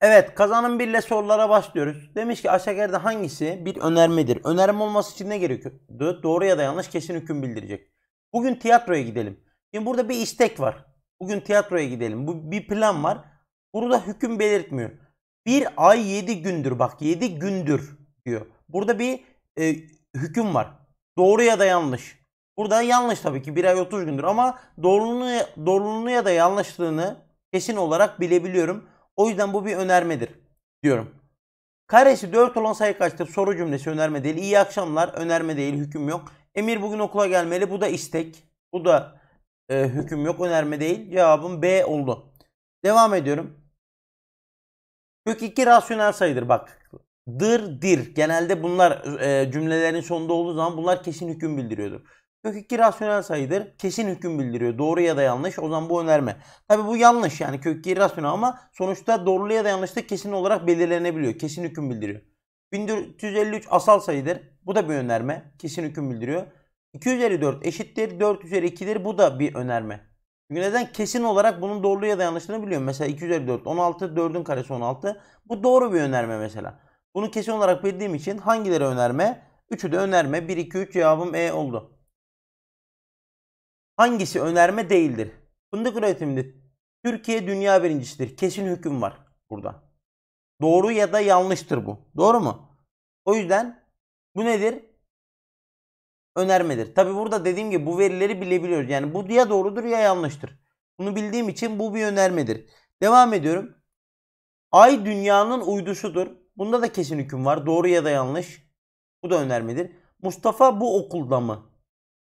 Evet kazanın birle sorulara başlıyoruz. Demiş ki aşağı aşağıdakilerde hangisi bir önermedir? Önerim olması için ne gerekiyordu? Doğru ya da yanlış kesin hüküm bildirecek. Bugün tiyatroya gidelim. Şimdi burada bir istek var. Bugün tiyatroya gidelim. Bu bir plan var. Burada hüküm belirtmiyor. Bir ay yedi gündür bak yedi gündür diyor. Burada bir e, hüküm var. Doğru ya da yanlış. Burada yanlış tabii ki bir ay 30 gündür ama doğruluğunu, doğruluğunu ya da yanlışlığını kesin olarak bilebiliyorum. O yüzden bu bir önermedir diyorum. Karesi 4 olan sayı kaçtır? Soru cümlesi önerme değil. İyi akşamlar önerme değil hüküm yok. Emir bugün okula gelmeli. Bu da istek. Bu da e, hüküm yok önerme değil. Cevabım B oldu. Devam ediyorum. Kök 2 rasyonel sayıdır bak. Dır dir. Genelde bunlar e, cümlelerin sonunda olduğu zaman bunlar kesin hüküm bildiriyordur. Kök 2 rasyonel sayıdır. Kesin hüküm bildiriyor. Doğru ya da yanlış. O zaman bu önerme. Tabi bu yanlış yani kök 2 rasyonel ama sonuçta doğru ya da yanlış da kesin olarak belirlenebiliyor. Kesin hüküm bildiriyor. 1453 asal sayıdır. Bu da bir önerme. Kesin hüküm bildiriyor. 254 eşittir. 4 üzeri 2'dir. Bu da bir önerme. Çünkü neden? Kesin olarak bunun doğru ya da yanlışını biliyorum. Mesela 254, 16. 4'ün karesi 16. Bu doğru bir önerme mesela. Bunu kesin olarak bildiğim için hangileri önerme? 3'ü de önerme. 1, 2, 3 cevabım E oldu. Hangisi önerme değildir? Fındık üretiminde Türkiye dünya birincisidir. Kesin hüküm var burada. Doğru ya da yanlıştır bu. Doğru mu? O yüzden bu nedir? Önermedir. Tabi burada dediğim gibi bu verileri bilebiliyoruz. Yani bu ya doğrudur ya yanlıştır. Bunu bildiğim için bu bir önermedir. Devam ediyorum. Ay dünyanın uydusudur. Bunda da kesin hüküm var. Doğru ya da yanlış. Bu da önermedir. Mustafa bu okulda mı?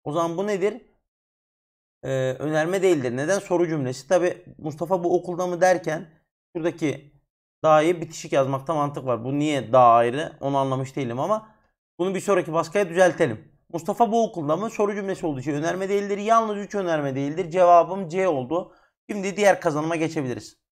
O zaman bu nedir? e, önerme değildir. Neden soru cümlesi? Tabi Mustafa bu okulda mı derken şuradaki dahi bitişik yazmakta mantık var. Bu niye daha ayrı onu anlamış değilim ama bunu bir sonraki baskıya düzeltelim. Mustafa bu okulda mı? Soru cümlesi olduğu için önerme değildir. Yalnız 3 önerme değildir. Cevabım C oldu. Şimdi diğer kazanıma geçebiliriz.